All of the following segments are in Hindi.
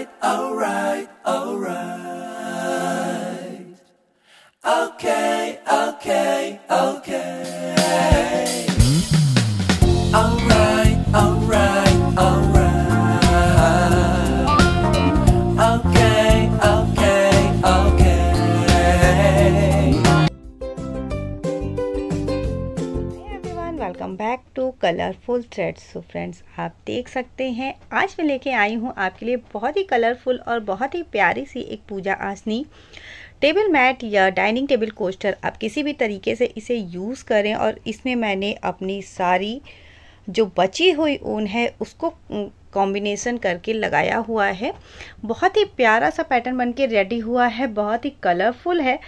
right oh. कलरफुल थ्रेड्स तो फ्रेंड्स आप देख सकते हैं आज मैं लेके आई हूँ आपके लिए बहुत ही कलरफुल और बहुत ही प्यारी सी एक पूजा आसनी टेबल मैट या डाइनिंग टेबल कोस्टर आप किसी भी तरीके से इसे यूज़ करें और इसमें मैंने अपनी सारी जो बची हुई ऊन है उसको कॉम्बिनेसन करके लगाया हुआ है बहुत ही प्यारा सा पैटर्न बन के रेडी हुआ है बहुत ही कलरफुल है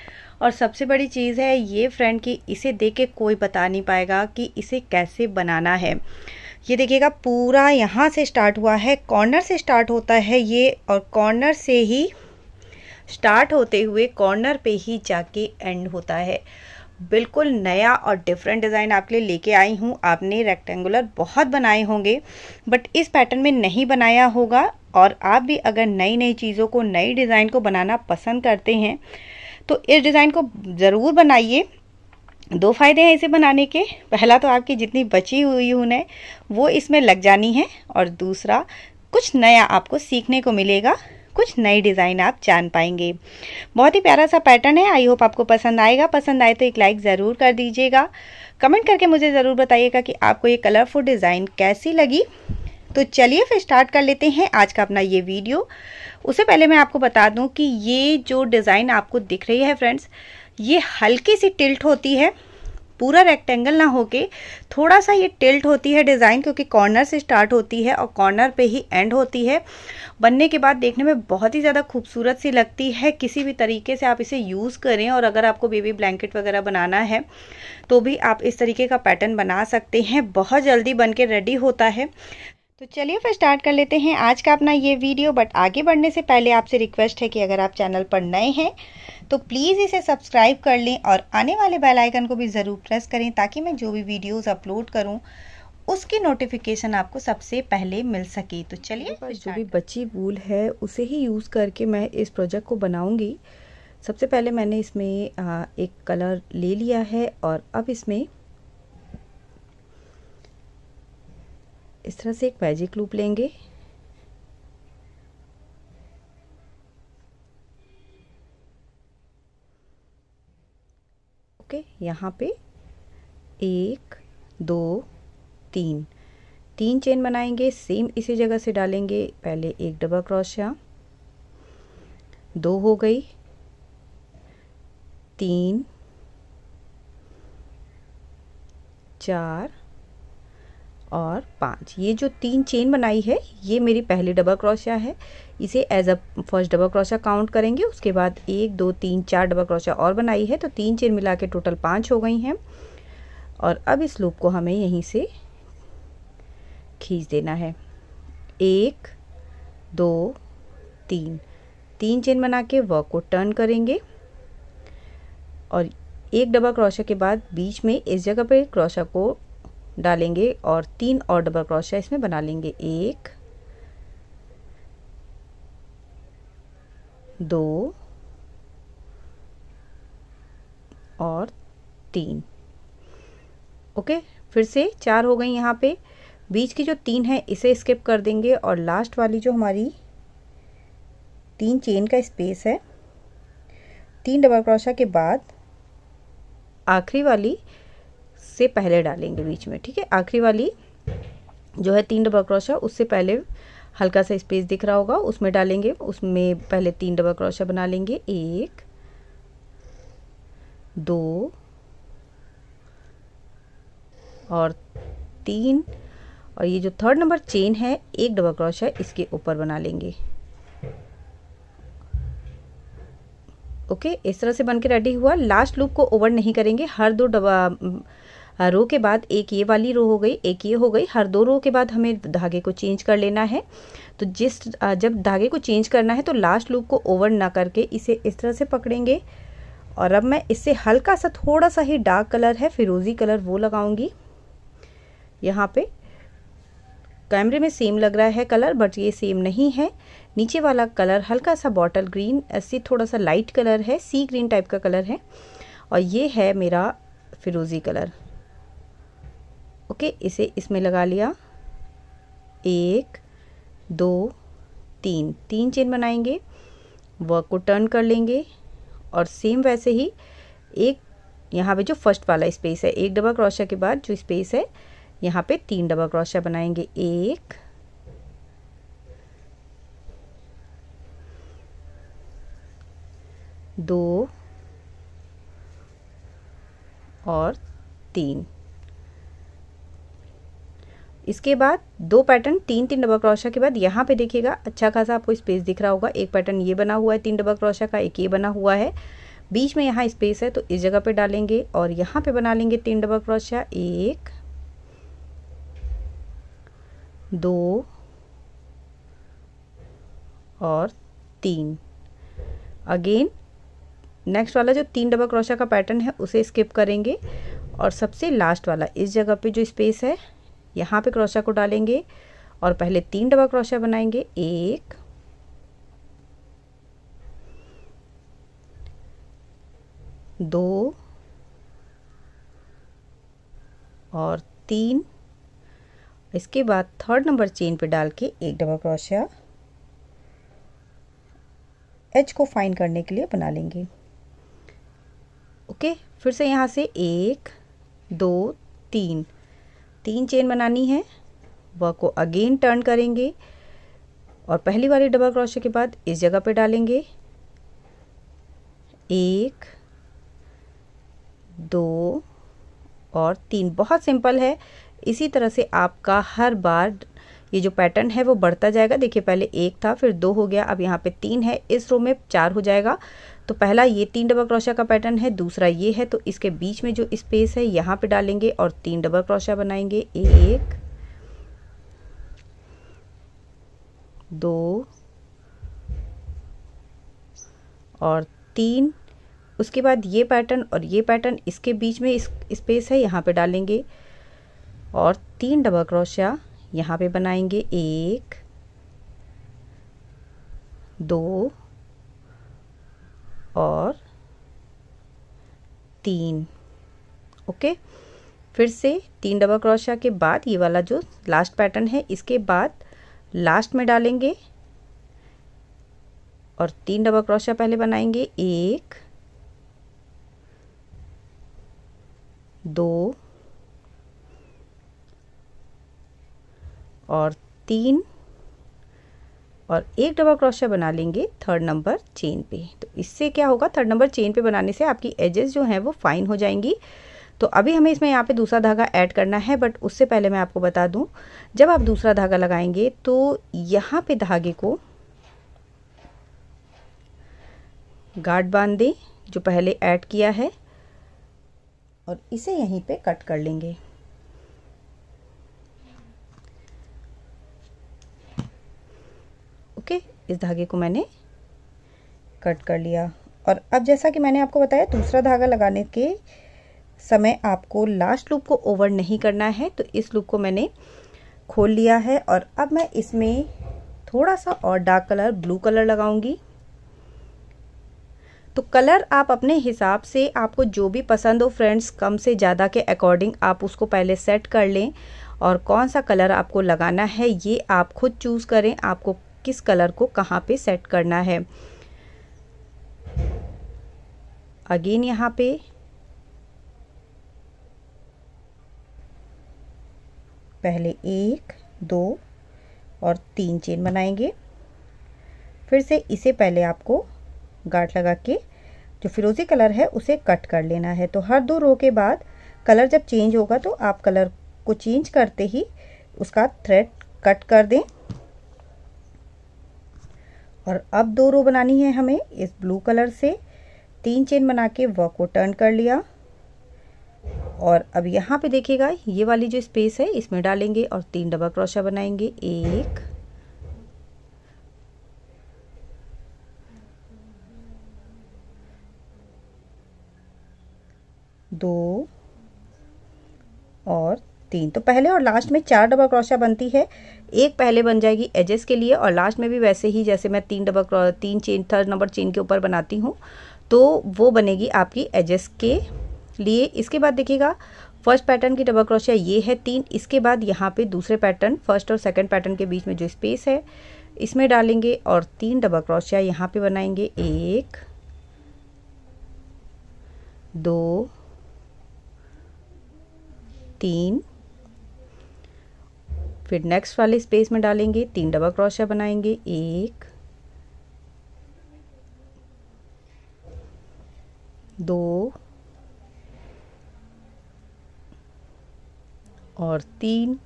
और सबसे बड़ी चीज़ है ये फ्रेंड कि इसे देख के कोई बता नहीं पाएगा कि इसे कैसे बनाना है ये देखिएगा पूरा यहाँ से स्टार्ट हुआ है कॉर्नर से स्टार्ट होता है ये और कॉर्नर से ही स्टार्ट होते हुए कॉर्नर पे ही जाके एंड होता है बिल्कुल नया और डिफरेंट डिज़ाइन आपके लिए लेके आई हूँ आपने रेक्टेंगुलर बहुत बनाए होंगे बट इस पैटर्न में नहीं बनाया होगा और आप भी अगर नई नई चीज़ों को नई डिज़ाइन को बनाना पसंद करते हैं तो इस डिज़ाइन को ज़रूर बनाइए दो फायदे हैं इसे बनाने के पहला तो आपकी जितनी बची हुई ऊन है वो इसमें लग जानी है और दूसरा कुछ नया आपको सीखने को मिलेगा कुछ नई डिज़ाइन आप जान पाएंगे बहुत ही प्यारा सा पैटर्न है आई होप आपको पसंद आएगा पसंद आए तो एक लाइक ज़रूर कर दीजिएगा कमेंट करके मुझे ज़रूर बताइएगा कि आपको ये कलरफुल डिज़ाइन कैसी लगी तो चलिए फिर स्टार्ट कर लेते हैं आज का अपना ये वीडियो उससे पहले मैं आपको बता दूं कि ये जो डिज़ाइन आपको दिख रही है फ्रेंड्स ये हल्की सी टिल्ट होती है पूरा रेक्टेंगल ना होके थोड़ा सा ये टिल्ट होती है डिज़ाइन क्योंकि कॉर्नर से स्टार्ट होती है और कॉर्नर पे ही एंड होती है बनने के बाद देखने में बहुत ही ज़्यादा खूबसूरत सी लगती है किसी भी तरीके से आप इसे यूज़ करें और अगर आपको बेबी ब्लैंकेट वगैरह बनाना है तो भी आप इस तरीके का पैटर्न बना सकते हैं बहुत जल्दी बन के रेडी होता है तो चलिए फिर स्टार्ट कर लेते हैं आज का अपना ये वीडियो बट आगे बढ़ने से पहले आपसे रिक्वेस्ट है कि अगर आप चैनल पर नए हैं तो प्लीज़ इसे सब्सक्राइब कर लें और आने वाले बेल आइकन को भी ज़रूर प्रेस करें ताकि मैं जो भी वीडियोस अपलोड करूं उसकी नोटिफिकेशन आपको सबसे पहले मिल सके तो चलिए जो भी बची वूल है उसे ही यूज़ करके मैं इस प्रोजेक्ट को बनाऊँगी सबसे पहले मैंने इसमें एक कलर ले लिया है और अब इसमें इस तरह से एक मैजिक लूप लेंगे ओके यहाँ पे एक दो तीन तीन चेन बनाएंगे सेम इसी जगह से डालेंगे पहले एक डबल क्रोशिया दो हो गई तीन चार और पाँच ये जो तीन चेन बनाई है ये मेरी पहली डबल क्रोशिया है इसे एज अ फर्स्ट डबल क्रोशिया काउंट करेंगे उसके बाद एक दो तीन चार डबल क्रोशिया और बनाई है तो तीन चेन मिला के टोटल पाँच हो गई हैं और अब इस लूप को हमें यहीं से खींच देना है एक दो तीन तीन चेन बना के वर्क को टर्न करेंगे और एक डबल क्रोशिया के बाद बीच में इस जगह पे क्रोशिया को डालेंगे और तीन और डबल क्रोशिया इसमें बना लेंगे एक दो और तीन ओके फिर से चार हो गई यहाँ पे बीच की जो तीन है इसे स्किप कर देंगे और लास्ट वाली जो हमारी तीन चेन का स्पेस है तीन डबल क्रोशा के बाद आखिरी वाली से पहले डालेंगे बीच में ठीक है आखिरी वाली जो है तीन डबल क्रोशा उससे पहले हल्का सा स्पेस दिख रहा होगा उसमें डालेंगे उसमें पहले तीन डबल क्रोशा बना लेंगे एक दो और तीन और ये जो थर्ड नंबर चेन है एक डबल क्रोशा इसके ऊपर बना लेंगे ओके इस तरह से बनके रेडी हुआ लास्ट लूप को ओवर नहीं करेंगे हर दो डबा रो के बाद एक ये वाली रो हो गई एक ये हो गई हर दो रो के बाद हमें धागे को चेंज कर लेना है तो जिस जब धागे को चेंज करना है तो लास्ट लूप को ओवर ना करके इसे इस तरह से पकड़ेंगे और अब मैं इससे हल्का सा थोड़ा सा ही डार्क कलर है फिरोज़ी कलर वो लगाऊंगी यहाँ पे कैमरे में सेम लग रहा है कलर बट ये सेम नहीं है नीचे वाला कलर हल्का सा बॉटल ग्रीन ऐसे थोड़ा सा लाइट कलर है सी ग्रीन टाइप का कलर है और ये है मेरा फिरोज़ी कलर ओके इसे इसमें लगा लिया एक दो तीन तीन चेन बनाएंगे वर्क को टर्न कर लेंगे और सेम वैसे ही एक यहाँ पे जो फर्स्ट वाला स्पेस है एक डबल क्रोशिया के बाद जो स्पेस है यहाँ पे तीन डबल क्रोशिया बनाएंगे एक दो और तीन इसके बाद दो पैटर्न तीन तीन डबल क्रोशा के बाद यहाँ पे देखिएगा अच्छा खासा आपको स्पेस दिख रहा होगा एक पैटर्न ये बना हुआ है तीन डबल क्रोशा का एक ये बना हुआ है बीच में यहाँ स्पेस है तो इस जगह पे डालेंगे और यहाँ पे बना लेंगे तीन डबल क्रोशा एक दो और तीन अगेन नेक्स्ट वाला जो तीन डबल क्रोशा का पैटर्न है उसे स्किप करेंगे और सबसे लास्ट वाला इस जगह पे जो स्पेस है यहाँ पे क्रोशा को डालेंगे और पहले तीन डबल क्रोशा बनाएंगे एक दो और तीन इसके बाद थर्ड नंबर चेन पे डाल के एक डबल क्रोशिया एच को फाइन करने के लिए बना लेंगे ओके फिर से यहाँ से एक दो तीन तीन चेन बनानी है वर्क को अगेन टर्न करेंगे और पहली वाली डबल क्रोशे के बाद इस जगह पे डालेंगे एक दो और तीन बहुत सिंपल है इसी तरह से आपका हर बार ये जो पैटर्न है वो बढ़ता जाएगा देखिए पहले एक था फिर दो हो गया अब यहाँ पे तीन है इस रो में चार हो जाएगा तो पहला ये तीन डबल क्रोशिया का पैटर्न है दूसरा ये है तो इसके बीच में जो स्पेस है यहाँ पे डालेंगे और तीन डबल क्रोशिया बनाएंगे एक दो और तीन उसके बाद ये पैटर्न और ये पैटर्न इसके बीच में इस स्पेस है यहाँ पे डालेंगे और तीन डबल क्रोशिया यहाँ पे बनाएंगे एक दो और तीन ओके फिर से तीन डबल क्रोशिया के बाद ये वाला जो लास्ट पैटर्न है इसके बाद लास्ट में डालेंगे और तीन डबल क्रोशिया पहले बनाएंगे एक दो और तीन और एक डबल क्रोशिया बना लेंगे थर्ड नंबर चेन पे तो इससे क्या होगा थर्ड नंबर चेन पे बनाने से आपकी एजेस जो हैं वो फाइन हो जाएंगी तो अभी हमें इसमें यहाँ पे दूसरा धागा ऐड करना है बट उससे पहले मैं आपको बता दूँ जब आप दूसरा धागा लगाएंगे तो यहाँ पे धागे को गार्ड बांध दें जो पहले ऐड किया है और इसे यहीं पे कट कर लेंगे इस धागे को मैंने कट कर लिया और अब जैसा कि मैंने आपको बताया दूसरा धागा लगाने के समय आपको लास्ट लूप को ओवर नहीं करना है तो इस लूप को मैंने खोल लिया है और अब मैं इसमें थोड़ा सा और डार्क कलर ब्लू कलर लगाऊंगी तो कलर आप अपने हिसाब से आपको जो भी पसंद हो फ्रेंड्स कम से ज़्यादा के अकॉर्डिंग आप उसको पहले सेट कर लें और कौन सा कलर आपको लगाना है ये आप खुद चूज़ करें आपको किस कलर को कहाँ पे सेट करना है अगेन यहाँ पे पहले एक दो और तीन चेन बनाएंगे फिर से इसे पहले आपको गाठ लगा के जो फिरोज़ी कलर है उसे कट कर लेना है तो हर दो रो के बाद कलर जब चेंज होगा तो आप कलर को चेंज करते ही उसका थ्रेड कट कर दें और अब दो रो बनानी है हमें इस ब्लू कलर से तीन चेन बना के वर्क को टर्न कर लिया और अब यहाँ पे देखिएगा ये वाली जो स्पेस है इसमें डालेंगे और तीन डबल क्रोशा बनाएंगे एक दो और तीन तो पहले और लास्ट में चार डबल क्रोशिया बनती है एक पहले बन जाएगी एजेस के लिए और लास्ट में भी वैसे ही जैसे मैं तीन डबल तीन चेन थर्ड नंबर चेन के ऊपर बनाती हूँ तो वो बनेगी आपकी एजेस के लिए इसके बाद देखिएगा फर्स्ट पैटर्न की डबल क्रोशिया ये है तीन इसके बाद यहाँ पे दूसरे पैटर्न फर्स्ट और सेकंड पैटर्न के बीच में जो स्पेस है इसमें डालेंगे और तीन डबल क्रोशिया यहाँ पे बनाएंगे एक दो तीन फिर नेक्स्ट वाले स्पेस में डालेंगे तीन डबल क्रोशिया बनाएंगे एक दो और तीन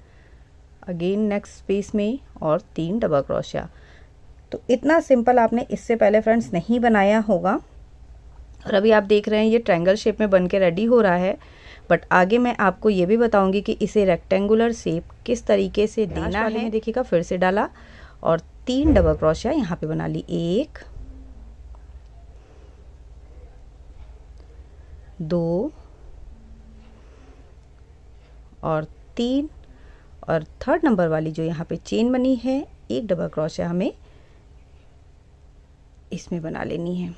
अगेन नेक्स्ट स्पेस में और तीन डबल क्रोशिया तो इतना सिंपल आपने इससे पहले फ्रेंड्स नहीं बनाया होगा और अभी आप देख रहे हैं ये ट्रायंगल शेप में बन के रेडी हो रहा है बट आगे मैं आपको ये भी बताऊंगी कि इसे रेक्टेंगुलर शेप किस तरीके से देना है देखिएगा फिर से डाला और तीन डबल क्रोशिया यहाँ पे बना ली एक दो और तीन और थर्ड नंबर वाली जो यहाँ पे चेन बनी है एक डबल क्रोशिया हमें इसमें बना लेनी है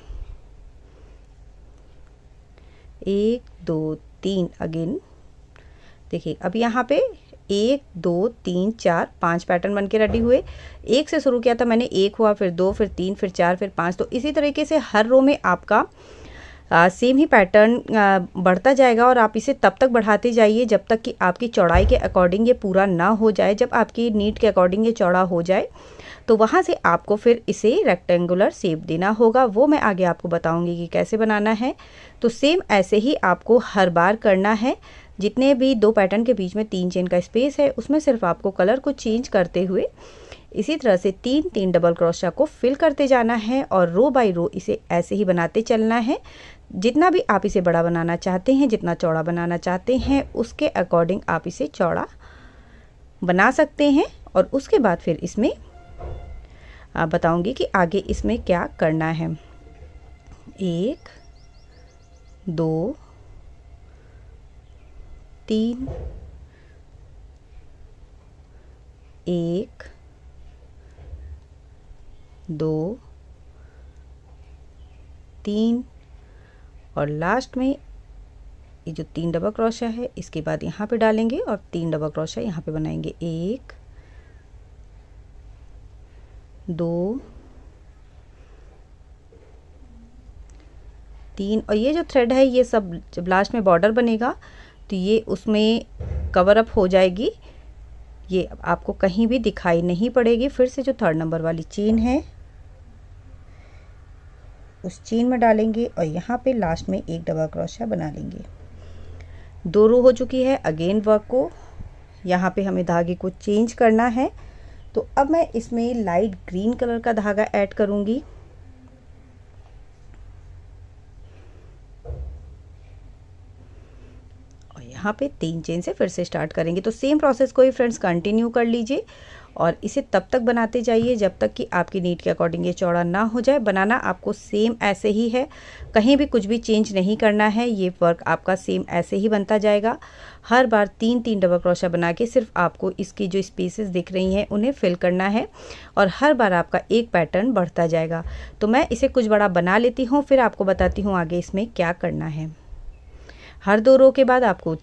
एक दो तीन अगेन देखिए अब यहाँ पे एक दो तीन चार पांच पैटर्न बन के रेडी हुए एक से शुरू किया था मैंने एक हुआ फिर दो फिर तीन फिर चार फिर पाँच तो इसी तरीके से हर रो में आपका आ, सेम ही पैटर्न बढ़ता जाएगा और आप इसे तब तक बढ़ाते जाइए जब तक कि आपकी चौड़ाई के अकॉर्डिंग ये पूरा ना हो जाए जब आपकी नीट के अकॉर्डिंग ये चौड़ा हो जाए तो वहाँ से आपको फिर इसे रेक्टेंगुलर सेप देना होगा वो मैं आगे आपको बताऊँगी कि कैसे बनाना है तो सेम ऐसे ही आपको हर बार करना है जितने भी दो पैटर्न के बीच में तीन चेन का स्पेस है उसमें सिर्फ आपको कलर को चेंज करते हुए इसी तरह से तीन तीन डबल क्रोशा को फिल करते जाना है और रो बाय रो इसे ऐसे ही बनाते चलना है जितना भी आप इसे बड़ा बनाना चाहते हैं जितना चौड़ा बनाना चाहते हैं उसके अकॉर्डिंग आप इसे चौड़ा बना सकते हैं और उसके बाद फिर इसमें बताऊंगी कि आगे इसमें क्या करना है एक दो तीन एक दो तीन और लास्ट में ये जो तीन डबल क्रोशा है इसके बाद यहाँ पे डालेंगे और तीन डबल क्रोशा यहाँ पे बनाएंगे एक दो तीन और ये जो थ्रेड है ये सब जब लास्ट में बॉर्डर बनेगा तो ये उसमें कवर अप हो जाएगी ये आपको कहीं भी दिखाई नहीं पड़ेगी फिर से जो थर्ड नंबर वाली चेन है उस चेन में डालेंगे और यहाँ पे लास्ट में एक डबल क्रोशिया बना लेंगे दो रो हो चुकी है अगेन वर्क को यहाँ पे हमें धागे को चेंज करना है तो अब मैं इसमें लाइट ग्रीन कलर का धागा ऐड और यहाँ पे तीन चेन से फिर से स्टार्ट करेंगे तो सेम प्रोसेस को ही फ्रेंड्स कंटिन्यू कर लीजिए और इसे तब तक बनाते जाइए जब तक कि आपकी नीट के अकॉर्डिंग ये चौड़ा ना हो जाए बनाना आपको सेम ऐसे ही है कहीं भी कुछ भी चेंज नहीं करना है ये वर्क आपका सेम ऐसे ही बनता जाएगा हर बार तीन तीन डबल क्रोशा बना के सिर्फ आपको इसकी जो स्पेसेस दिख रही हैं उन्हें फिल करना है और हर बार आपका एक पैटर्न बढ़ता जाएगा तो मैं इसे कुछ बड़ा बना लेती हूँ फिर आपको बताती हूँ आगे इसमें क्या करना है हर दो रो के बाद आपको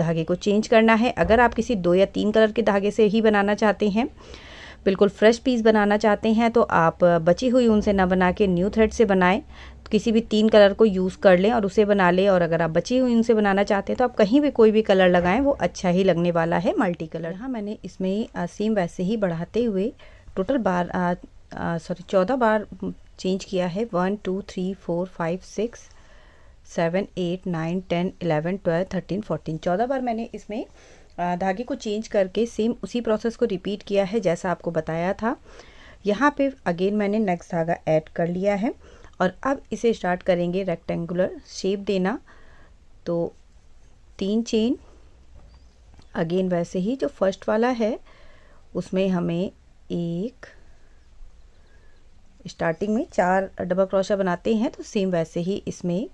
धागे को चेंज करना है अगर आप किसी दो या तीन कलर के धागे से ही बनाना चाहते हैं बिल्कुल फ्रेश पीस बनाना चाहते हैं तो आप बची हुई उनसे ना बना के न्यू थ्रेड से बनाएं किसी भी तीन कलर को यूज़ कर लें और उसे बना लें और अगर आप बची हुई उनसे बनाना चाहते हैं तो आप कहीं भी कोई भी कलर लगाएं वो अच्छा ही लगने वाला है मल्टी कलर हाँ मैंने इसमें सेम वैसे ही बढ़ाते हुए टोटल बार सॉरी चौदह बार चेंज किया है one two three four five six seven eight nine ten eleven twelve thirteen fourteen चौदह बार मैंने इसमें धागे को चेंज करके सेम उसी प्रोसेस को रिपीट किया है जैसा आपको बताया था यहाँ पे अगेन मैंने नेक्स्ट धागा ऐड कर लिया है और अब इसे स्टार्ट करेंगे रेक्टेंगुलर शेप देना तो तीन चेन अगेन वैसे ही जो फर्स्ट वाला है उसमें हमें एक स्टार्टिंग में चार डबल क्रोशा बनाते हैं तो सेम वैसे ही इसमें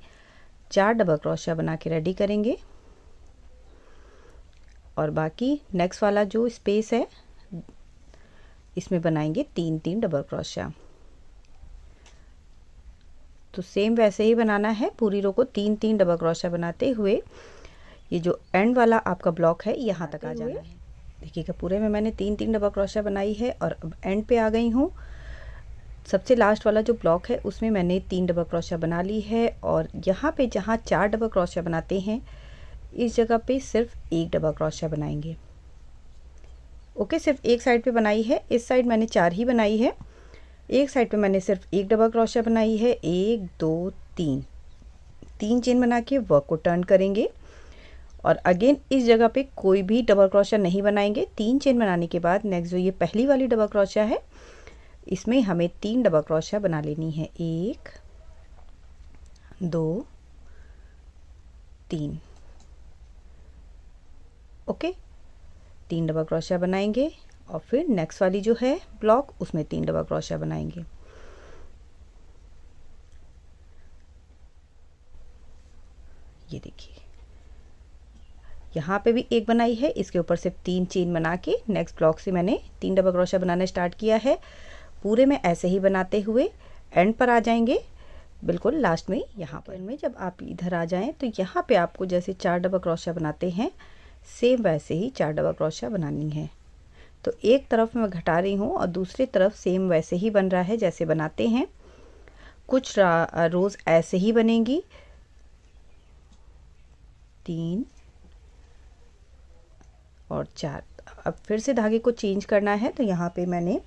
चार डबल क्रोशिया बना के रेडी करेंगे और बाकी नेक्स्ट वाला जो स्पेस है इसमें बनाएंगे तीन तीन डबल क्रोशिया तो सेम वैसे ही बनाना है पूरी रो को तीन तीन डबल क्रोशिया बनाते हुए ये जो एंड वाला आपका ब्लॉक है यहाँ तक आ जाना है देखिएगा पूरे में मैंने तीन तीन डबल क्रोशिया बनाई है और अब एंड पे आ गई हूँ सबसे लास्ट वाला जो ब्लॉक है उसमें मैंने तीन डबल क्रोशिया बना ली है और यहाँ पे जहाँ चार डबल क्रोशिया बनाते हैं इस जगह पे सिर्फ एक डबल क्रोशिया बनाएंगे ओके सिर्फ एक साइड पे बनाई है इस साइड मैंने चार ही बनाई है एक साइड पे मैंने सिर्फ एक डबल क्रोशिया बनाई है एक दो तीन तीन चेन बना के वर्क को टर्न करेंगे और अगेन इस जगह पे कोई भी डबल क्रोशिया नहीं बनाएंगे तीन चेन बनाने के बाद नेक्स्ट जो ये पहली वाली डबल क्रोशिया है इसमें हमें तीन डबल क्रोशिया बना लेनी है एक दो तीन ओके तीन डबल क्रोशिया बनाएंगे और फिर नेक्स्ट वाली जो है ब्लॉक उसमें तीन डबल क्रोशिया बनाएंगे ये देखिए यहाँ पे भी एक बनाई है इसके ऊपर सिर्फ तीन चेन बना के नेक्स्ट ब्लॉक से मैंने तीन डबल क्रोशिया बनाना स्टार्ट किया है पूरे में ऐसे ही बनाते हुए एंड पर आ जाएंगे बिल्कुल लास्ट में यहाँ पर में जब आप इधर आ जाएं तो यहाँ पे आपको जैसे चार डबल क्रोशिया बनाते हैं सेम वैसे ही चार डबल क्रोशिया बनानी है तो एक तरफ मैं घटा रही हूँ और दूसरी तरफ सेम वैसे ही बन रहा है जैसे बनाते हैं कुछ रोज़ ऐसे ही बनेंगी तीन और चार अब फिर से धागे को चेंज करना है तो यहाँ पे मैंने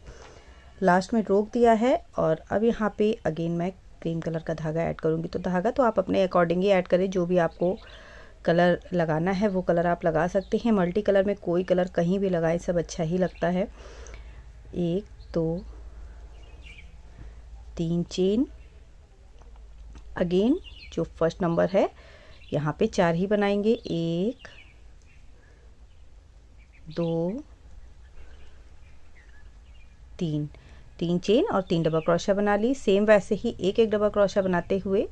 लास्ट में रोक दिया है और अब यहाँ पे अगेन मैं क्रीम कलर का धागा ऐड करूँगी तो धागा तो आप अपने अकॉर्डिंग ही ऐड करें जो भी आपको कलर लगाना है वो कलर आप लगा सकते हैं मल्टी कलर में कोई कलर कहीं भी लगाए सब अच्छा ही लगता है एक दो तो, तीन चेन अगेन जो फर्स्ट नंबर है यहाँ पे चार ही बनाएंगे एक दो तीन तीन चेन और तीन डबल क्रोशिया बना ली सेम वैसे ही एक एक डबल क्रोशा बनाते हुए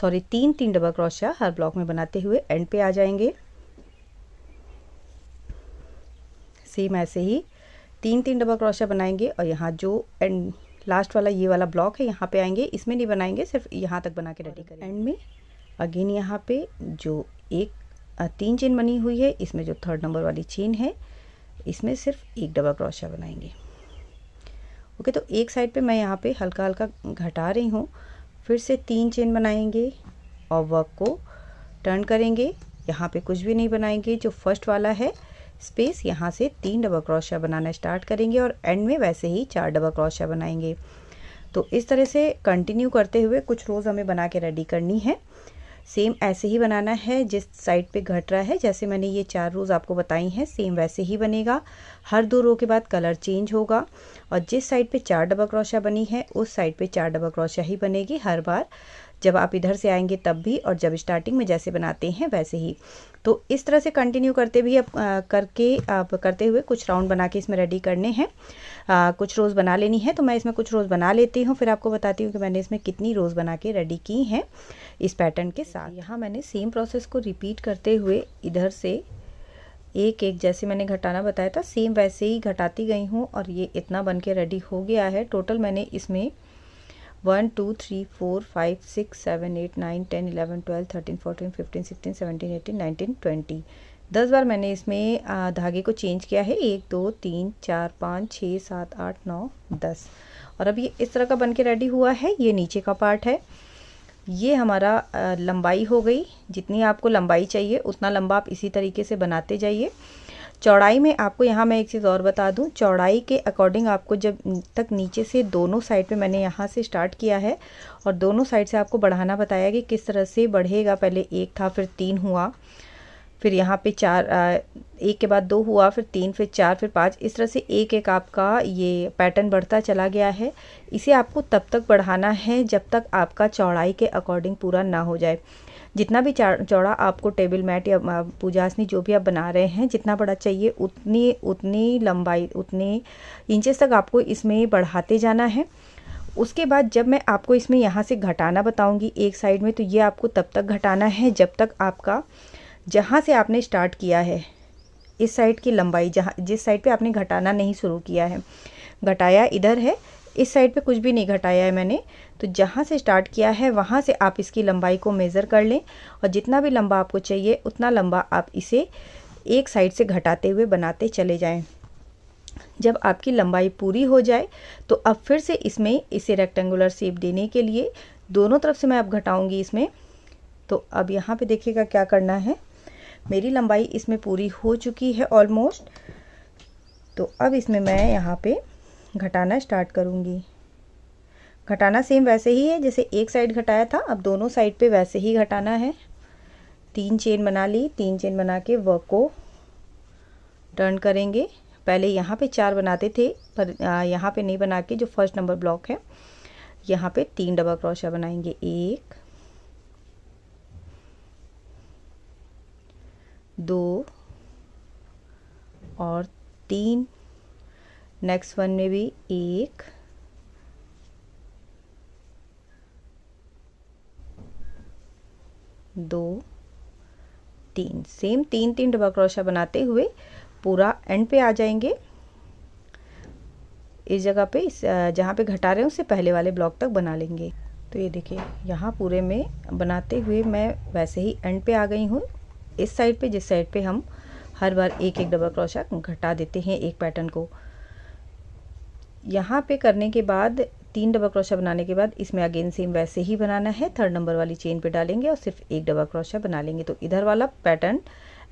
सॉरी तीन तीन डबल क्रोशिया हर ब्लॉक में बनाते हुए एंड पे आ जाएंगे सेम ऐसे ही तीन तीन डबल क्रोशिया बनाएंगे और यहाँ जो एंड लास्ट वाला ये वाला ब्लॉक है यहाँ पे आएंगे इसमें नहीं बनाएंगे सिर्फ यहाँ तक बना के रेडी करें एंड में अगेन यहाँ पे जो एक तीन चेन बनी हुई है इसमें जो थर्ड नंबर वाली चेन है इसमें सिर्फ एक डबल क्रोशिया बनाएंगे ओके तो एक साइड पे मैं यहाँ पे हल्का हल्का घटा रही हूँ फिर से तीन चेन बनाएंगे और वर्क को टर्न करेंगे यहाँ पे कुछ भी नहीं बनाएंगे जो फर्स्ट वाला है स्पेस यहाँ से तीन डबल क्रोशिया बनाना स्टार्ट करेंगे और एंड में वैसे ही चार डबल क्रोशिया बनाएंगे तो इस तरह से कंटिन्यू करते हुए कुछ रोज़ हमें बना के रेडी करनी है सेम ऐसे ही बनाना है जिस साइड पे घट रहा है जैसे मैंने ये चार रोज़ आपको बताई हैं सेम वैसे ही बनेगा हर दो रो के बाद कलर चेंज होगा और जिस साइड पे चार डबल क्रोशिया बनी है उस साइड पे चार डबल क्रोशिया ही बनेगी हर बार जब आप इधर से आएंगे तब भी और जब स्टार्टिंग में जैसे बनाते हैं वैसे ही तो इस तरह से कंटिन्यू करते भी अब करके आप करते हुए कुछ राउंड बना के इसमें रेडी करने हैं कुछ रोज़ बना लेनी है तो मैं इसमें कुछ रोज़ बना लेती हूँ फिर आपको बताती हूँ कि मैंने इसमें कितनी रोज़ बना के रेडी की हैं इस पैटर्न के साथ यहाँ मैंने सेम प्रोसेस को रिपीट करते हुए इधर से एक एक जैसे मैंने घटाना बताया था सेम वैसे ही घटाती गई हूँ और ये इतना बन के रेडी हो गया है टोटल मैंने इसमें one two three four five six seven eight nine ten eleven twelve thirteen fourteen fifteen sixteen seventeen eighteen nineteen twenty दस बार मैंने इसमें धागे को चेंज किया है एक दो तीन चार पाँच छः सात आठ नौ दस और अब ये इस तरह का बन के रेडी हुआ है ये नीचे का पार्ट है ये हमारा लंबाई हो गई जितनी आपको लंबाई चाहिए उतना लंबा आप इसी तरीके से बनाते जाइए चौड़ाई में आपको यहाँ मैं एक चीज़ और बता दूँ चौड़ाई के अकॉर्डिंग आपको जब तक नीचे से दोनों साइड पे मैंने यहाँ से स्टार्ट किया है और दोनों साइड से आपको बढ़ाना बताया कि किस तरह से बढ़ेगा पहले एक था फिर तीन हुआ फिर यहाँ पे चार एक के बाद दो हुआ फिर तीन फिर चार फिर पाँच इस तरह से एक एक आपका ये पैटर्न बढ़ता चला गया है इसे आपको तब तक बढ़ाना है जब तक आपका चौड़ाई के अकॉर्डिंग पूरा ना हो जाए जितना भी चौड़ा आपको टेबल मैट या पूजासनी जो भी आप बना रहे हैं जितना बड़ा चाहिए उतनी उतनी लंबाई उतने इंचेस तक आपको इसमें बढ़ाते जाना है उसके बाद जब मैं आपको इसमें यहाँ से घटाना बताऊँगी एक साइड में तो ये आपको तब तक घटाना है जब तक आपका जहाँ से आपने स्टार्ट किया है इस साइड की लंबाई जहाँ जिस साइड पे आपने घटाना नहीं शुरू किया है घटाया इधर है इस साइड पे कुछ भी नहीं घटाया है मैंने तो जहाँ से स्टार्ट किया है वहाँ से आप इसकी लंबाई को मेज़र कर लें और जितना भी लंबा आपको चाहिए उतना लंबा आप इसे एक साइड से घटाते हुए बनाते चले जाएं जब आपकी लंबाई पूरी हो जाए तो अब फिर से इसमें इसे रेक्टेंगुलर शेप देने के लिए दोनों तरफ से मैं अब घटाऊंगी इसमें तो अब यहाँ पर देखिएगा क्या करना है मेरी लंबाई इसमें पूरी हो चुकी है ऑलमोस्ट तो अब इसमें मैं यहाँ पर घटाना स्टार्ट करूँगी घटाना सेम वैसे ही है जैसे एक साइड घटाया था अब दोनों साइड पे वैसे ही घटाना है तीन चेन बना ली तीन चेन बना के वर्क को टर्न करेंगे पहले यहाँ पे चार बनाते थे पर यहाँ पे नहीं बना के जो फर्स्ट नंबर ब्लॉक है यहाँ पे तीन डबल क्रोशिया बनाएंगे एक दो और तीन नेक्स्ट वन में भी एक दो तीन सेम तीन तीन डबल क्रोशा बनाते हुए पूरा एंड पे आ जाएंगे इस जगह पे इस जहाँ पे घटा रहे हैं उससे पहले वाले ब्लॉक तक बना लेंगे तो ये देखिए यहाँ पूरे में बनाते हुए मैं वैसे ही एंड पे आ गई हूँ इस साइड पे जिस साइड पे हम हर बार एक एक डबल क्रोशा घटा देते हैं एक पैटर्न को यहाँ पे करने के बाद तीन डबल क्रोशा बनाने के बाद इसमें अगेन सेम वैसे ही बनाना है थर्ड नंबर वाली चेन पे डालेंगे और सिर्फ एक डबल क्रोशा बना लेंगे तो इधर वाला पैटर्न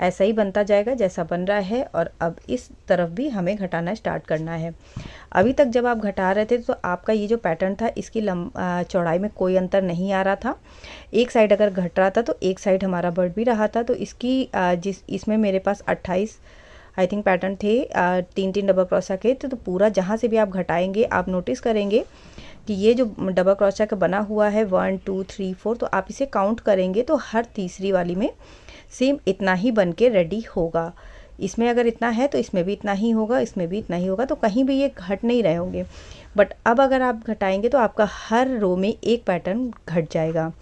ऐसा ही बनता जाएगा जैसा बन रहा है और अब इस तरफ भी हमें घटाना स्टार्ट करना है अभी तक जब आप घटा रहे थे तो आपका ये जो पैटर्न था इसकी लम चौड़ाई में कोई अंतर नहीं आ रहा था एक साइड अगर घट रहा था तो एक साइड हमारा बढ़ भी रहा था तो इसकी जिस इसमें मेरे पास अट्ठाईस आई थिंक पैटर्न थे आ, तीन तीन डबल क्रोशा के तो, तो पूरा जहाँ से भी आप घटाएंगे आप नोटिस करेंगे कि ये जो डबल क्रोशा का बना हुआ है वन टू थ्री फोर तो आप इसे काउंट करेंगे तो हर तीसरी वाली में सेम इतना ही बन के रेडी होगा इसमें अगर इतना है तो इसमें भी इतना ही होगा इसमें भी इतना ही होगा तो कहीं भी ये घट नहीं रहे होंगे बट अब अगर आप घटाएंगे तो आपका हर रो में एक पैटर्न घट जाएगा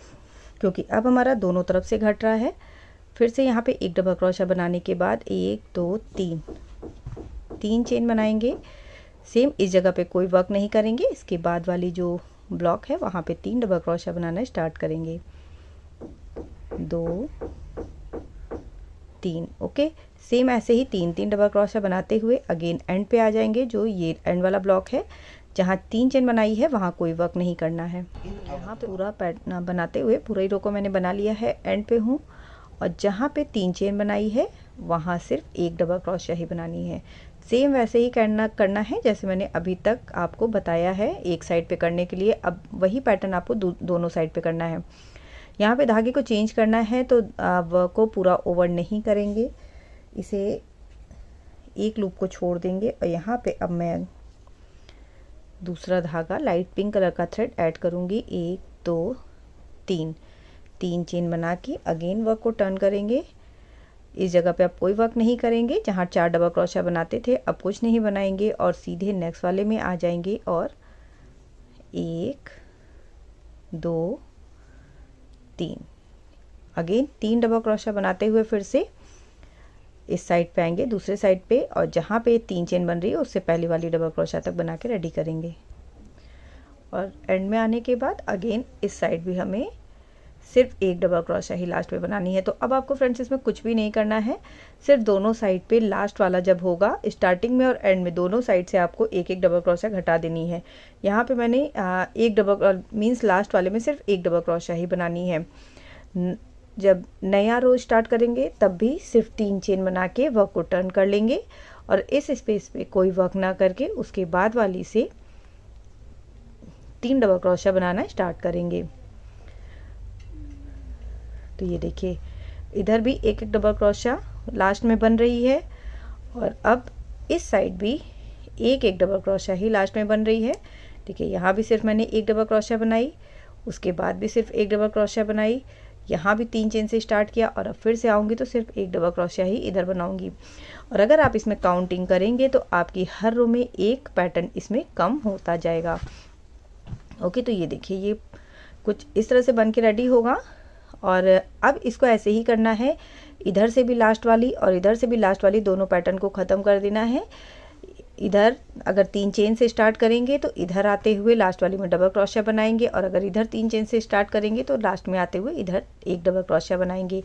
क्योंकि अब हमारा दोनों तरफ से घट रहा है फिर से यहाँ पे एक डबल क्रोशा बनाने के बाद एक दो तीन तीन चेन बनाएंगे सेम इस जगह पे कोई वर्क नहीं करेंगे इसके बाद वाली जो ब्लॉक है वहाँ पे तीन डबल क्रोशा बनाना स्टार्ट करेंगे दो तीन ओके सेम ऐसे ही तीन तीन डबल क्रोशा बनाते हुए अगेन एंड पे आ जाएंगे जो ये एंड वाला ब्लॉक है जहाँ तीन चेन बनाई है वहाँ कोई वर्क नहीं करना है यहाँ पूरा पैटर्न बनाते हुए पूरा ही रो को मैंने बना लिया है एंड पे हूँ और जहाँ पे तीन चेन बनाई है वहाँ सिर्फ एक डबल क्रोशिया ही बनानी है सेम वैसे ही करना करना है जैसे मैंने अभी तक आपको बताया है एक साइड पे करने के लिए अब वही पैटर्न आपको दो, दोनों साइड पे करना है यहाँ पे धागे को चेंज करना है तो आप को पूरा ओवर नहीं करेंगे इसे एक लूप को छोड़ देंगे और यहाँ पे अब मैं दूसरा धागा लाइट पिंक कलर का थ्रेड ऐड करूँगी एक दो तीन तीन चेन बना के अगेन वर्क को टर्न करेंगे इस जगह पे आप कोई वर्क नहीं करेंगे जहाँ चार डबल क्रोशा बनाते थे अब कुछ नहीं बनाएंगे और सीधे नेक्स्ट वाले में आ जाएंगे और एक दो तीन अगेन तीन डबल क्रोशा बनाते हुए फिर से इस साइड पे आएंगे दूसरे साइड पे और जहाँ पे तीन चेन बन रही है उससे पहली वाली डबल क्रोशा तक बना के रेडी करेंगे और एंड में आने के बाद अगेन इस साइड भी हमें सिर्फ एक डबल क्रोशा ही लास्ट में बनानी है तो अब आपको फ्रेंड्स इसमें कुछ भी नहीं करना है सिर्फ दोनों साइड पे लास्ट वाला जब होगा स्टार्टिंग में और एंड में दोनों साइड से आपको एक एक डबल क्रोशा घटा देनी है यहाँ पे मैंने एक डबल मीन्स लास्ट वाले में सिर्फ एक डबल क्रोशा ही बनानी है जब नया रो स्टार्ट करेंगे तब भी सिर्फ तीन चेन बना के वर्क को टर्न कर लेंगे और इस स्पेस पर कोई वर्क ना करके उसके बाद वाली से तीन डबल क्रोशा बनाना स्टार्ट करेंगे तो ये देखिए इधर भी एक एक डबल क्रोशा लास्ट में बन रही है और अब इस साइड भी एक एक डबल क्रोशा ही लास्ट में बन रही है ठीक है यहाँ भी सिर्फ मैंने एक डबल क्रोशा बनाई उसके बाद भी सिर्फ एक डबल क्रोशा बनाई यहाँ भी तीन चेन से स्टार्ट किया और अब फिर से आऊँगी तो सिर्फ एक डबल क्रोशिया ही इधर बनाऊँगी और अगर आप इसमें काउंटिंग करेंगे तो आपकी हर रो में एक पैटर्न इसमें कम होता जाएगा ओके तो ये देखिए ये कुछ इस तरह से बन के रेडी होगा और अब इसको ऐसे ही करना है इधर से भी लास्ट वाली और इधर से भी लास्ट वाली दोनों पैटर्न को ख़त्म कर देना है इधर अगर तीन चेन से स्टार्ट करेंगे तो इधर आते हुए लास्ट वाली में डबल क्रोशिया बनाएंगे और अगर इधर तीन चेन से स्टार्ट करेंगे तो लास्ट में आते हुए इधर एक डबल क्रोशिया बनाएंगे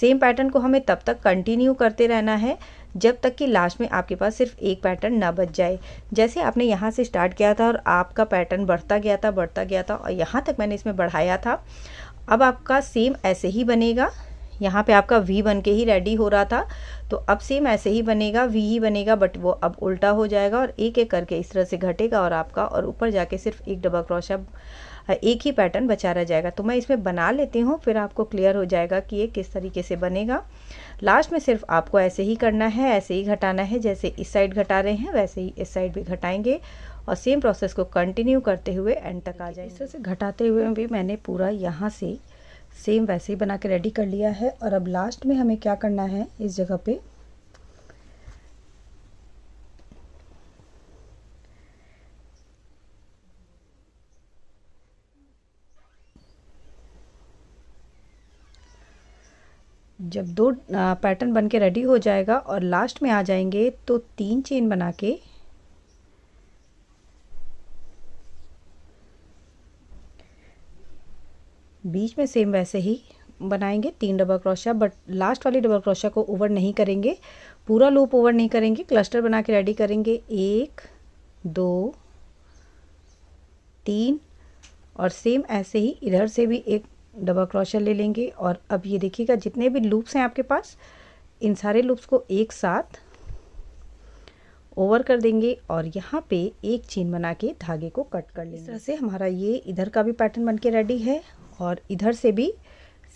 सेम पैटर्न को हमें तब तक कंटिन्यू करते रहना है जब तक कि लास्ट में आपके पास सिर्फ एक पैटर्न ना बच जाए जैसे आपने यहाँ से स्टार्ट किया था और आपका पैटर्न बढ़ता गया था बढ़ता गया था और यहाँ तक मैंने इसमें बढ़ाया था अब आपका सेम ऐसे ही बनेगा यहाँ पे आपका वी बन के ही रेडी हो रहा था तो अब सेम ऐसे ही बनेगा वी ही बनेगा बट वो अब उल्टा हो जाएगा और एक एक करके इस तरह से घटेगा और आपका और ऊपर जाके सिर्फ एक डबल क्रोशा एक ही पैटर्न बचा रह जाएगा तो मैं इसमें बना लेती हूँ फिर आपको क्लियर हो जाएगा कि ये किस तरीके से बनेगा लास्ट में सिर्फ आपको ऐसे ही करना है ऐसे ही घटाना है जैसे इस साइड घटा रहे हैं वैसे ही इस साइड भी घटाएंगे और सेम प्रोसेस को कंटिन्यू करते हुए एंड तक आ जाए इस तरह से घटाते हुए भी मैंने पूरा यहाँ से सेम वैसे ही बना के रेडी कर लिया है और अब लास्ट में हमें क्या करना है इस जगह पे जब दो पैटर्न बन के रेडी हो जाएगा और लास्ट में आ जाएंगे तो तीन चेन बना के बीच में सेम वैसे ही बनाएंगे तीन डबल क्रोशिया बट लास्ट वाली डबल क्रोशिया को ओवर नहीं करेंगे पूरा लूप ओवर नहीं करेंगे क्लस्टर बना के रेडी करेंगे एक दो तीन और सेम ऐसे ही इधर से भी एक डबल क्रोशिया ले लेंगे और अब ये देखिएगा जितने भी लूप्स हैं आपके पास इन सारे लूप्स को एक साथ ओवर कर देंगे और यहाँ पे एक चेन बना के धागे को कट कर लेंगे इस तरह से हमारा ये इधर का भी पैटर्न बन के रेडी है और इधर से भी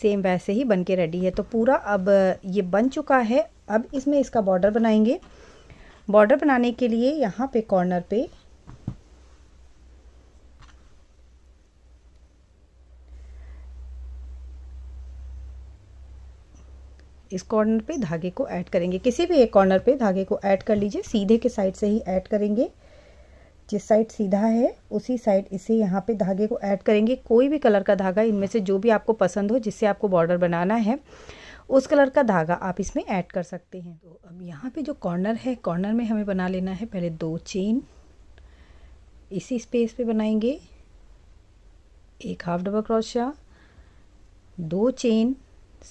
सेम वैसे ही बन के रेडी है तो पूरा अब ये बन चुका है अब इसमें इसका बॉर्डर बनाएंगे बॉर्डर बनाने के लिए यहाँ पे कॉर्नर पे इस कॉर्नर पे धागे को ऐड करेंगे किसी भी एक कॉर्नर पे धागे को ऐड कर लीजिए सीधे के साइड से ही ऐड करेंगे जिस साइड सीधा है उसी साइड इसे यहाँ पे धागे को ऐड करेंगे कोई भी कलर का धागा इनमें से जो भी आपको पसंद हो जिससे आपको बॉर्डर बनाना है उस कलर का धागा आप इसमें ऐड कर सकते हैं तो अब यहाँ पे जो कॉर्नर है कॉर्नर में हमें बना लेना है पहले दो चेन इसी स्पेस पे बनाएंगे एक हाफ डबल क्रोशिया दो चेन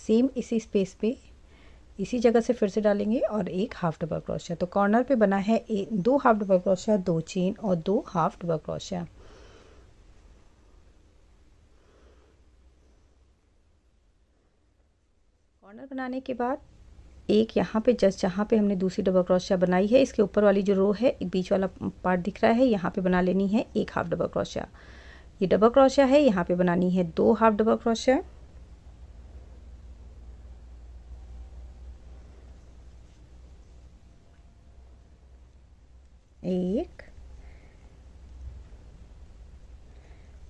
सेम इसी स्पेस पे इसी जगह से फिर से डालेंगे और एक हाफ डबल क्रोशिया तो कॉर्नर पे बना है एक दो हाफ डबल क्रोशिया दो चेन और दो हाफ डबल क्रोशिया कॉर्नर बनाने के बाद एक यहाँ पे जस्ट जहाँ पे हमने दूसरी डबल क्रोशिया बनाई है इसके ऊपर वाली जो रो है एक बीच वाला पार्ट दिख रहा है यहाँ पे बना लेनी है एक हाफ डबल क्रोशिया ये डबल क्रोशिया है यहाँ पे बनानी है दो हाफ डबल क्रोशिया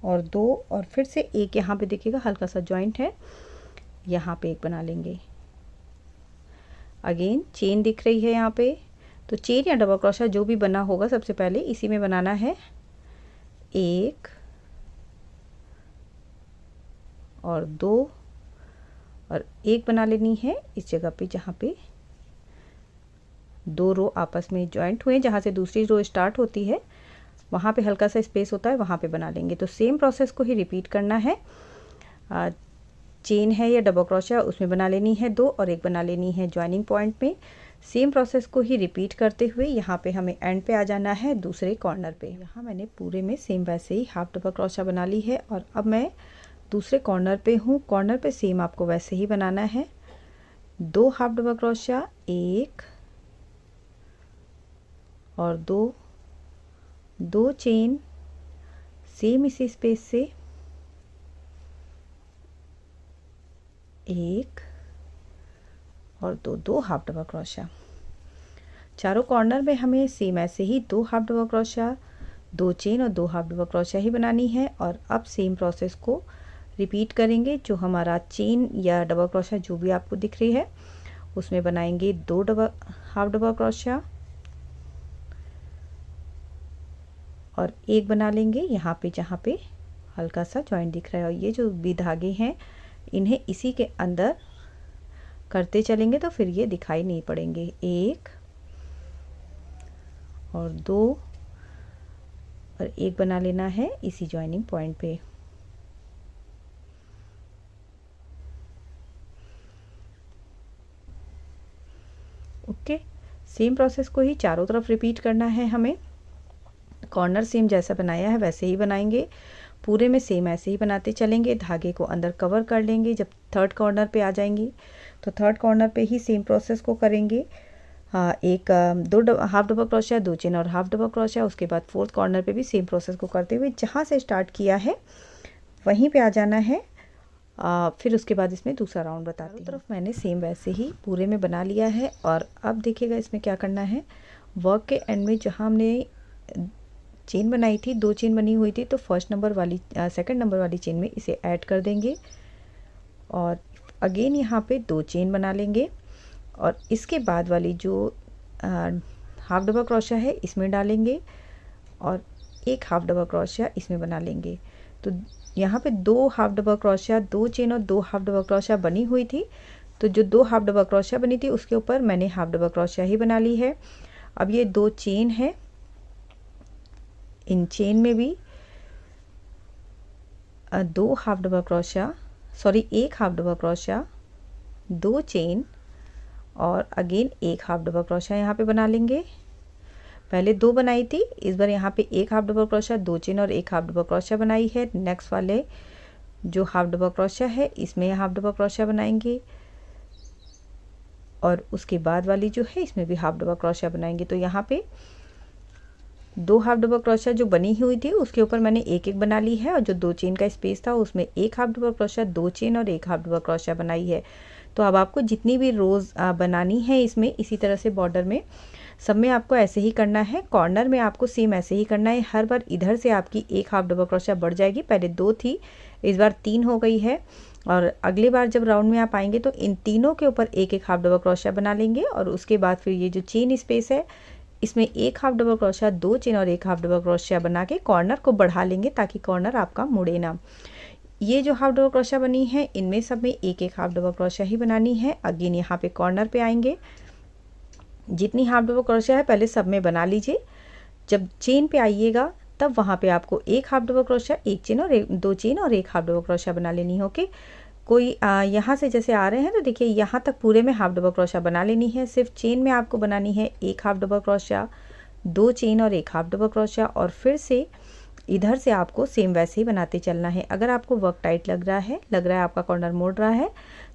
और दो और फिर से एक यहाँ पे देखिएगा हल्का सा जॉइंट है यहाँ पे एक बना लेंगे अगेन चेन दिख रही है यहाँ पे तो चेन या डबल क्रोशा जो भी बना होगा सबसे पहले इसी में बनाना है एक और दो और एक बना लेनी है इस जगह पे जहाँ पे दो रो आपस में जॉइंट हुए जहाँ से दूसरी रो स्टार्ट होती है वहाँ पे हल्का सा स्पेस होता है वहाँ पे बना लेंगे तो सेम प्रोसेस को ही रिपीट करना है चेन है या डबल क्रोशा उसमें बना लेनी है दो और एक बना लेनी है ज्वाइनिंग पॉइंट में सेम प्रोसेस को ही रिपीट करते हुए यहाँ पे हमें एंड पे आ जाना है दूसरे कॉर्नर पे यहाँ मैंने पूरे में सेम वैसे ही हाफ डबल क्रोशा बना ली है और अब मैं दूसरे कॉर्नर पे हूँ कॉर्नर पे सेम आपको वैसे ही बनाना है दो हाफ डबल क्रोशा एक और दो दो चेन सेम इसी स्पेस से एक और दो दो हाफ डबल क्रोशिया चारों कॉर्नर में हमें सेम ऐसे ही दो हाफ डबल क्रोशिया दो चेन और दो हाफ डबल क्रोशिया ही बनानी है और अब सेम प्रोसेस को रिपीट करेंगे जो हमारा चेन या डबल क्रोशिया जो भी आपको दिख रही है उसमें बनाएंगे दो डबल हाफ डबल क्रोशिया और एक बना लेंगे यहाँ पे जहाँ पे हल्का सा जॉइंट दिख रहा है और ये जो भी धागे हैं इन्हें इसी के अंदर करते चलेंगे तो फिर ये दिखाई नहीं पड़ेंगे एक और दो और एक बना लेना है इसी जॉइनिंग पॉइंट पे ओके सेम प्रोसेस को ही चारों तरफ रिपीट करना है हमें कॉर्नर सेम जैसा बनाया है वैसे ही बनाएंगे पूरे में सेम ऐसे ही बनाते चलेंगे धागे को अंदर कवर कर लेंगे जब थर्ड कॉर्नर पे आ जाएंगे तो थर्ड कॉर्नर पे ही सेम प्रोसेस को करेंगे आ, एक दो डब हाफ डबल क्रोशिया दो चेन और हाफ डबल क्रोशिया उसके बाद फोर्थ कॉर्नर पे भी सेम प्रोसेस को करते हुए जहाँ से स्टार्ट किया है वहीं पे आ जाना है आ, फिर उसके बाद इसमें दूसरा राउंड बताते हूँ तरफ मैंने सेम वैसे ही पूरे में बना लिया है और अब देखिएगा इसमें क्या करना है वर्क के एंड में जहाँ हमने चेन बनाई थी दो चेन बनी हुई थी तो फर्स्ट नंबर वाली सेकंड uh, नंबर वाली चेन में इसे ऐड कर देंगे और अगेन यहाँ पे दो चेन बना लेंगे और इसके बाद वाली जो आ, हाफ डबल क्रोशिया है इसमें डालेंगे और एक हाफ डबल क्रोशिया इसमें बना लेंगे तो यहाँ पे दो हाफ डबल क्रोशिया दो चेन और दो हाफ डबल क्रोशिया बनी हुई थी तो जो दो हाफ डबल क्रोशिया बनी थी उसके ऊपर मैंने हाफ डबल क्रोशिया ही बना ली है अब ये दो चेन है इन चेन में भी दो हाफ डबल क्रोशिया सॉरी एक हाफ डबल क्रोशिया दो चेन और अगेन एक हाफ डबल क्रोशिया यहाँ पे बना लेंगे पहले दो बनाई थी इस बार यहाँ पे एक हाफ डबल क्रोशिया दो चेन और एक हाफ डबल क्रोशिया बनाई है नेक्स्ट वाले जो हाफ डबल क्रोशिया है इसमें हाफ डबल क्रोशिया बनाएंगे और उसके बाद वाली जो है इसमें भी हाफ डबल क्रोशिया बनाएंगे तो यहाँ पे दो हाफ डबल क्रोशिया जो बनी हुई थी उसके ऊपर मैंने एक एक बना ली है और जो दो चेन का स्पेस था उसमें एक हाफ डबल क्रोशा दो चेन और एक हाफ डबल क्रोशिया बनाई है तो अब आपको जितनी भी रोज़ बनानी है इसमें इसी तरह से बॉर्डर में सब में आपको ऐसे ही करना है कॉर्नर में आपको सेम ऐसे ही करना है हर बार इधर से आपकी एक हाफ डबल क्रोशिया बढ़ जाएगी पहले दो थी इस बार तीन हो गई है और अगली बार जब राउंड में आप आएंगे तो इन तीनों के ऊपर एक एक हाफ डबल क्रोशिया बना लेंगे और उसके बाद फिर ये जो चेन स्पेस है इसमें एक हाफ डबल क्रोशिया दो चेन और एक हाफ डबल क्रोशिया बना के कॉर्नर को बढ़ा लेंगे ताकि कॉर्नर आपका मुड़े ना ये जो हाफ डबल क्रोशिया बनी है इनमें सब में एक एक हाफ डबल क्रोशिया ही बनानी है अगेन यहाँ पे कॉर्नर पे आएंगे जितनी हाफ डबल क्रोशिया है पहले सब में बना लीजिए जब चेन पे आइएगा तब वहाँ पे आपको एक हाफ डबल क्रोशिया एक चेन और एक दो चेन और एक हाफ डबल क्रोशिया बना लेनी होगी okay? कोई यहाँ से जैसे आ रहे हैं तो देखिए यहाँ तक पूरे में हाफ डबल क्रोशिया बना लेनी है सिर्फ चेन में आपको बनानी है एक हाफ डबल क्रोशिया दो चेन और एक हाफ डबल क्रोशिया और फिर से इधर से आपको सेम वैसे ही बनाते चलना है अगर आपको वर्क टाइट लग रहा है लग रहा है आपका कॉर्नर मोड़ रहा है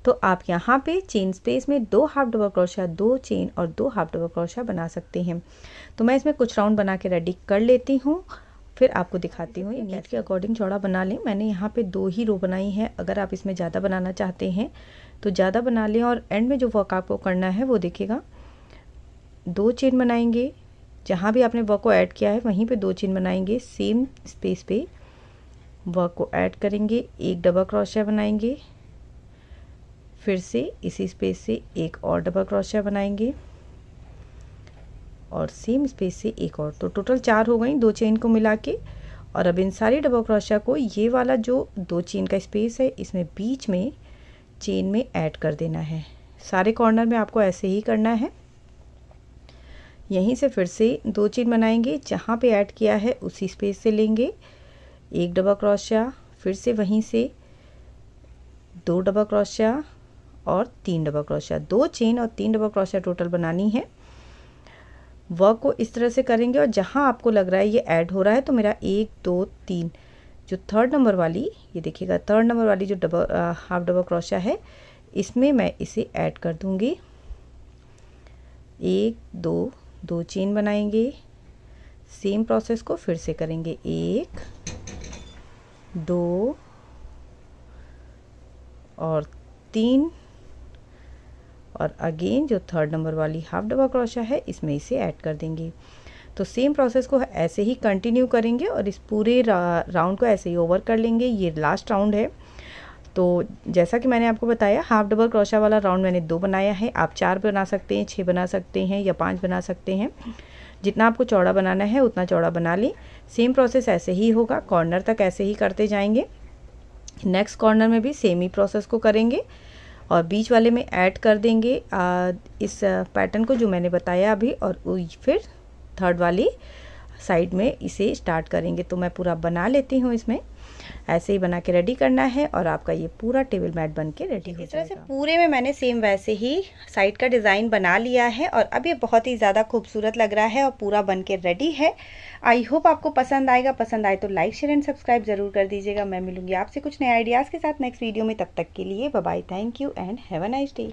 तो आप यहाँ पे चेन स्पेस में दो हाफ डबल क्रोशिया दो चेन और दो हाफ डबल क्रोशा बना सकते हैं तो मैं इसमें कुछ राउंड बना के रेडी कर लेती हूँ फिर आपको दिखाती हूँ नीट के अकॉर्डिंग चौड़ा बना लें मैंने यहाँ पे दो ही रो बनाई है अगर आप इसमें ज़्यादा बनाना चाहते हैं तो ज़्यादा बना लें और एंड में जो वर्क आपको करना है वो देखिएगा दो चेन बनाएंगे जहाँ भी आपने वर्क को ऐड किया है वहीं पे दो चेन बनाएंगे सेम स्पेस पे वर्क को ऐड करेंगे एक डबल क्रॉशिया बनाएंगे फिर से इसी स्पेस से एक और डबल क्रॉशिया बनाएंगे और सेम स्पेस से एक और तो टोटल चार हो गई दो चेन को मिला के और अब इन सारी डबल क्रोशिया को ये वाला जो दो चेन का स्पेस है इसमें बीच में चेन में ऐड कर देना है सारे कॉर्नर में आपको ऐसे ही करना है यहीं से फिर से दो चेन बनाएंगे जहाँ पे ऐड किया है उसी स्पेस से लेंगे एक डबल क्रोशिया फिर से वहीं से दो डबल क्रोशिया और तीन डबल क्रोशिया दो चेन और तीन डबल क्रोशिया टोटल बनानी है वर्क को इस तरह से करेंगे और जहाँ आपको लग रहा है ये ऐड हो रहा है तो मेरा एक दो तीन जो थर्ड नंबर वाली ये देखिएगा थर्ड नंबर वाली जो डबल हाफ डबल क्रोशा है इसमें मैं इसे ऐड कर दूँगी एक दो दो चेन बनाएंगे सेम प्रोसेस को फिर से करेंगे एक दो और तीन और अगेन जो थर्ड नंबर वाली हाफ डबल क्रोशा है इसमें इसे ऐड कर देंगे तो सेम प्रोसेस को ऐसे ही कंटिन्यू करेंगे और इस पूरे रा, राउंड को ऐसे ही ओवर कर लेंगे ये लास्ट राउंड है तो जैसा कि मैंने आपको बताया हाफ डबल क्रोशा वाला राउंड मैंने दो बनाया है आप चार बना सकते हैं छः बना सकते हैं या पाँच बना सकते हैं जितना आपको चौड़ा बनाना है उतना चौड़ा बना लें सेम प्रोसेस ऐसे ही होगा कॉर्नर तक ऐसे ही करते जाएंगे नेक्स्ट कॉर्नर में भी सेम ही प्रोसेस को करेंगे और बीच वाले में ऐड कर देंगे आ, इस पैटर्न को जो मैंने बताया अभी और फिर थर्ड वाली साइड में इसे स्टार्ट करेंगे तो मैं पूरा बना लेती हूँ इसमें ऐसे ही बना के रेडी करना है और आपका ये पूरा टेबल मैट बन के रेडी हो इस तरह से पूरे में मैंने सेम वैसे ही साइड का डिज़ाइन बना लिया है और अब ये बहुत ही ज़्यादा खूबसूरत लग रहा है और पूरा बन के रेडी है आई होप आपको पसंद आएगा पसंद आए तो लाइक शेयर एंड सब्सक्राइब जरूर कर दीजिएगा मैं मिलूंगी आपसे कुछ नए आइडियाज़ के साथ नेक्स्ट वीडियो में तब तक के लिए bye thank you and have a nice day